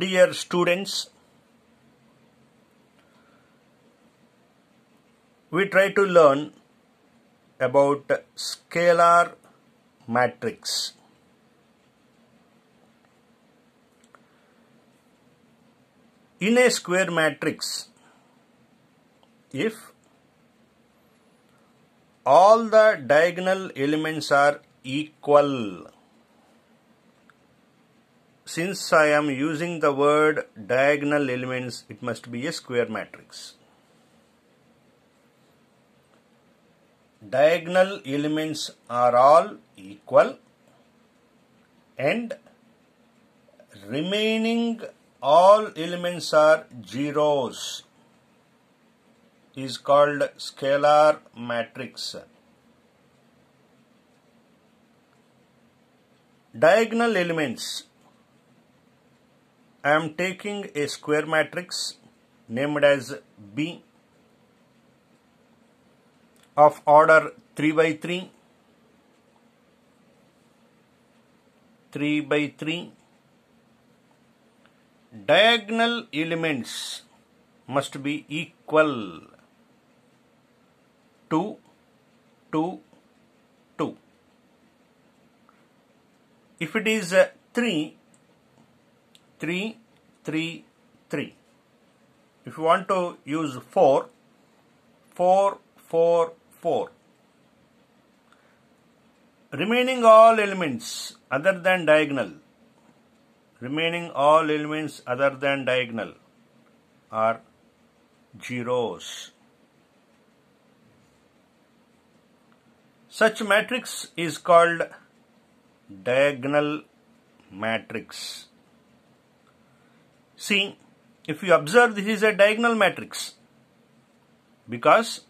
Dear students, we try to learn about scalar matrix. In a square matrix, if all the diagonal elements are equal since I am using the word diagonal elements it must be a square matrix. Diagonal elements are all equal and remaining all elements are zeros is called scalar matrix. Diagonal elements I am taking a square matrix named as B of order 3 by 3 3 by 3 diagonal elements must be equal to 2 2 if it is uh, 3 3, 3, 3. If you want to use 4, 4, 4, 4. Remaining all elements other than diagonal, remaining all elements other than diagonal are zeros. Such matrix is called diagonal matrix. See, if you observe, this is a diagonal matrix because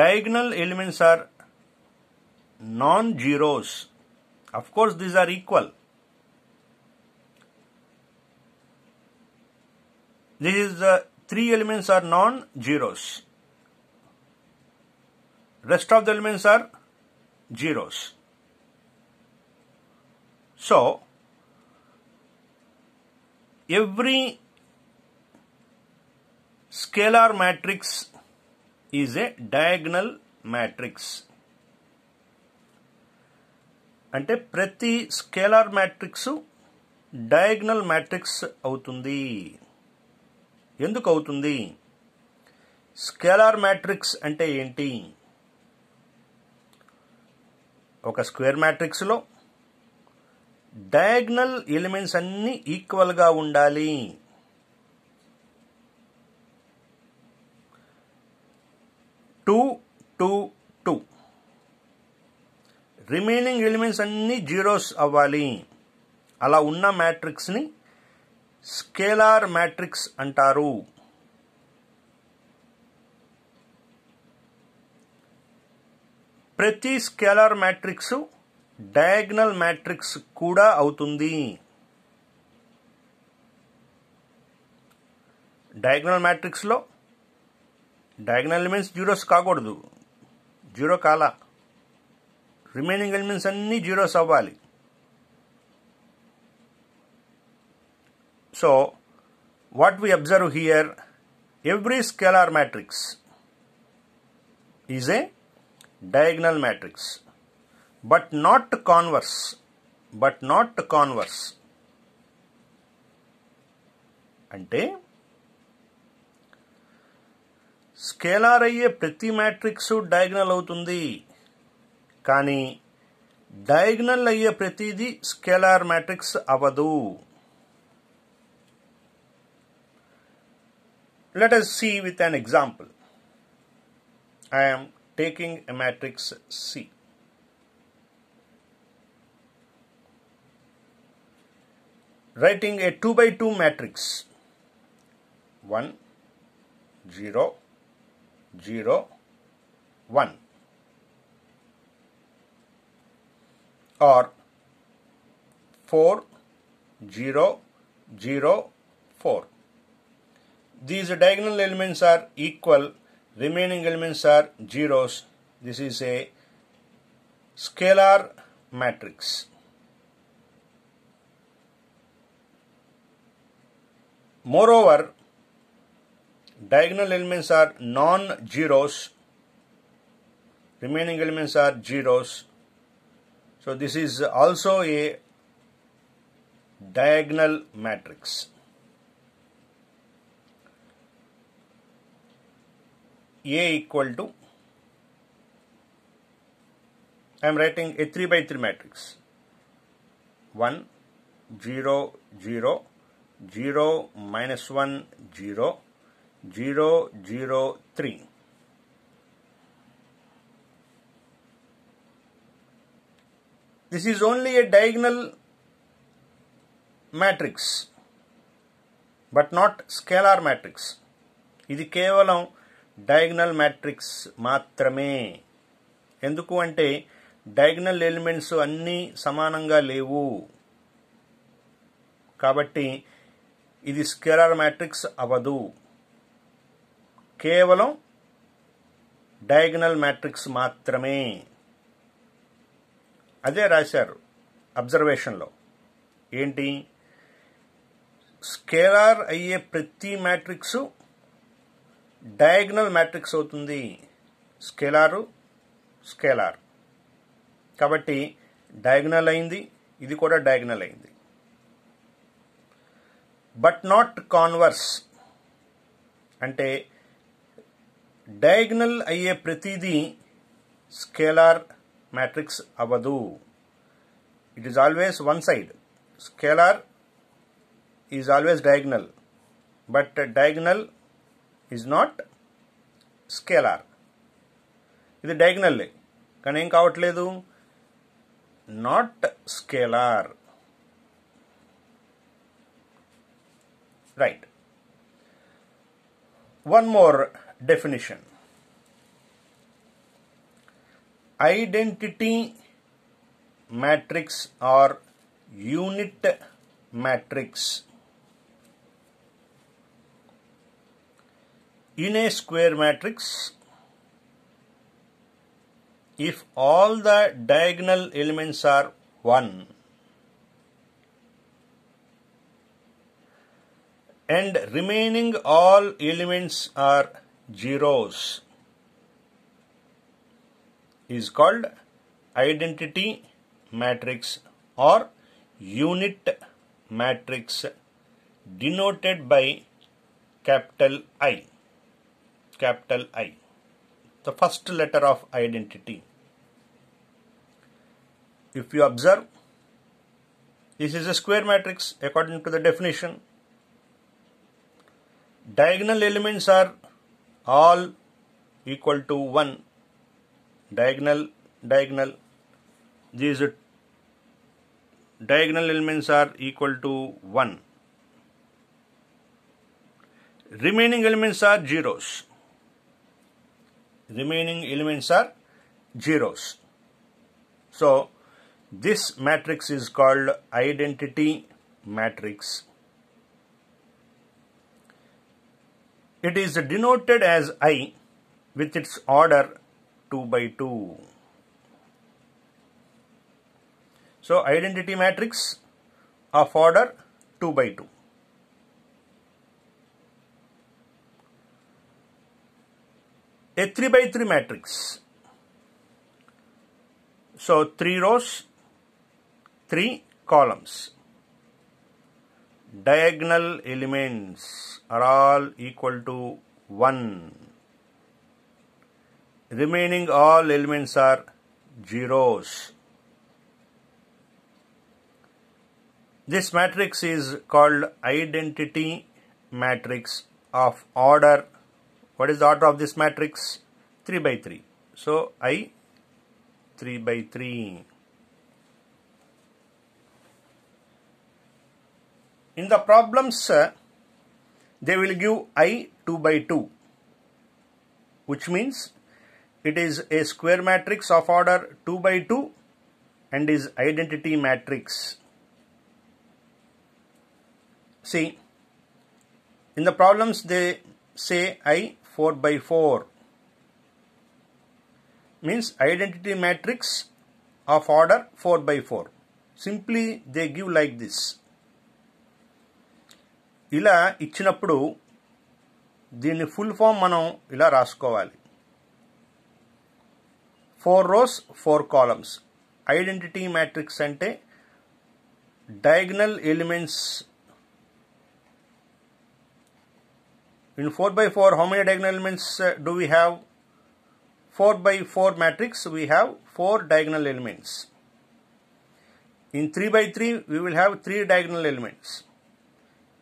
diagonal elements are non-zeros. Of course, these are equal. This is the three elements are non-zeros. Rest of the elements are zeros. So, every scalar matrix is a diagonal matrix. అంటే ప్రతి scalar matrix diagonal matrix అవుతుంది ఎందుకు అవుతుంది scalar matrix అంటే ఏంటి ఒక square మ్యాట్రిక్స్లో diagonal elements అన్నీ ఈక్వల్గా ఉండాలి two two two remaining elements అన్నీ జీరోస్ అవ్వాలి అలా ఉన్న మ్యాట్రిక్స్ని స్కేలార్ మ్యాట్రిక్స్ అంటారు ప్రతి స్కేలార్ మ్యాట్రిక్స్ డయాగ్నల్ మ్యాట్రిక్స్ కూడా అవుతుంది డయాగ్నల్ మ్యాట్రిక్స్లో డయాగ్నల్ ఎలిమెంట్స్ జీరోస్ కాకూడదు జీరో కాలా రిమైనింగ్ ఎలిమెంట్స్ అన్నీ జీరోస్ అవ్వాలి so what we observe here every scalar matrix is a diagonal matrix but not to converse, but not to converse. అంటే scalar అయ్యే ప్రతి మ్యాట్రిక్స్ డయాగ్నల్ అవుతుంది కానీ డయాగ్నల్ అయ్యే ప్రతిదీ స్కేలార్ మ్యాట్రిక్స్ అవదు let us see with an example. I am taking a matrix C. writing a 2 by 2 matrix 1 0 0 1 or 4 0 0 4 these diagonal elements are equal remaining elements are zeros this is a scalar matrix Moreover, diagonal elements are non-zeros, remaining elements are zeros. So this is also a diagonal matrix. A equal to I am writing a 3 by 3 matrix 1 0 0 zero minus one zero zero zero three this is only a diagonal matrix but not scalar matrix ఇది కేవలం diagonal matrix మాత్రమే ఎందుకు అంటే diagonal elements అన్నీ సమానంగా లేవు కాబట్టి ఇది స్కేలార్ మ్యాట్రిక్స్ అవదు కేవలం డయాగ్నల్ మ్యాట్రిక్స్ మాత్రమే అదే రాశారు అబ్జర్వేషన్లో ఏంటి స్కేలార్ అయ్యే ప్రతి మ్యాట్రిక్స్ డయాగ్నల్ మ్యాట్రిక్స్ అవుతుంది స్కేలారు స్కేలార్ కాబట్టి డయాగ్నల్ అయింది ఇది కూడా డయాగ్నల్ అయింది బట్ నాట్ కాన్వర్స్ అంటే డయాగ్నల్ అయ్యే ప్రతిదీ స్కేలార్ మ్యాట్రిక్స్ అవ్వదు it is always one side scalar is always diagonal but diagonal is not scalar ఇది డయాగ్నల్ కానీ ఏం కావట్లేదు not scalar right one more definition identity matrix or unit matrix in a square matrix if all the diagonal elements are 1 and remaining all elements are zeros is called identity matrix or unit matrix denoted by capital I capital I the first letter of identity if you observe this is a square matrix according to the definition diagonal elements are all equal to 1 diagonal diagonal these diagonal elements are equal to 1 remaining elements are zeros remaining elements are zeros so this matrix is called identity matrix It is denoted as I with its order 2 by 2. So identity matrix of order 2 by 2. A 3 by 3 matrix. So 3 rows, 3 columns diagonal elements are all equal to 1. Remaining all elements are zeros. This matrix is called identity matrix of order. What is the order of this matrix? 3 by 3. So I 3 by 3. In the problems, they will give i 2 by 2, which means it is a square matrix of order 2 by 2 and is identity matrix. See, in the problems they say I 4 by 4 means identity matrix of order 4 by 4. Simply they give like this. ఇలా ఇచ్చినప్పుడు దీని full form మనం ఇలా రాసుకోవాలి 4 rows 4 columns identity matrix అంటే diagonal elements in 4x4 how many diagonal elements do we have 4x4 matrix we have 4 diagonal elements in 3x3 we will have 3 diagonal elements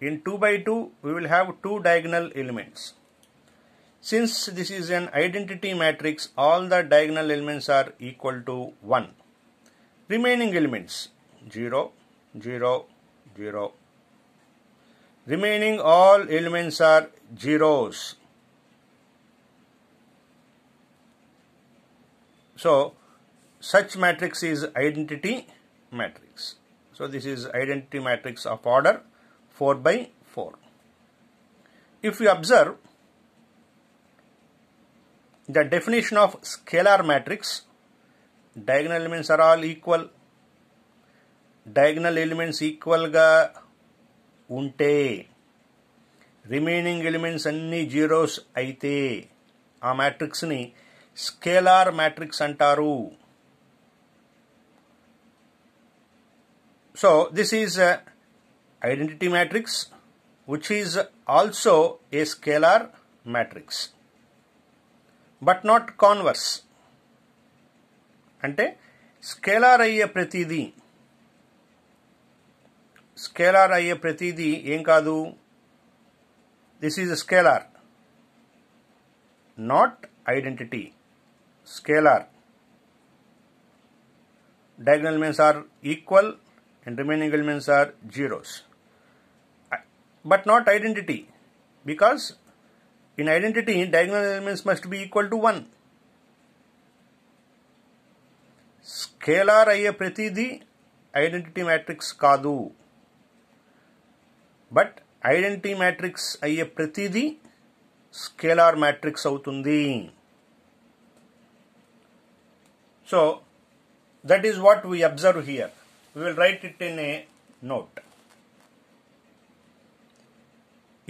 In 2 by 2, we will have two diagonal elements. Since this is an identity matrix, all the diagonal elements are equal to 1. Remaining elements 0, 0, 0. Remaining all elements are zeros. So, such matrix is identity matrix. So, this is identity matrix of order 4 by 4. If you observe the definition of scalar matrix, diagonal elements are all equal. Diagonal elements equal diagonal elements ఈక్వల్గా ఉంటే remaining elements అన్నీ zeros అయితే ఆ మ్యాట్రిక్స్ని scalar matrix అంటారు so this uh, identity matrix which is also a scalar matrix but not converse అంటే scalar అయ్యే scalar scalar అయ్యే ప్రతిదీ ఏం కాదు this is scalar, not identity. Scalar, diagonal elements are equal and remaining elements are zeros. but not identity because in identity diagonal elements must be equal to 1 scalar అయ్యే ప్రతిదీ identity matrix కాదు but identity matrix అయ్యే ప్రతిదీ scalar matrix అవుతుంది so that is what we observe here we will write it in a note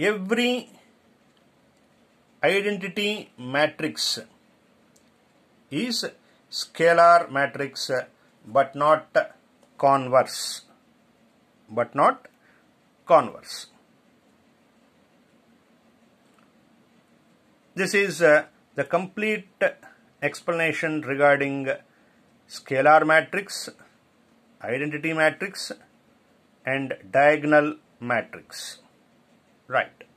every identity matrix is scalar matrix but not converse but not converse this is uh, the complete explanation regarding scalar matrix identity matrix and diagonal matrix right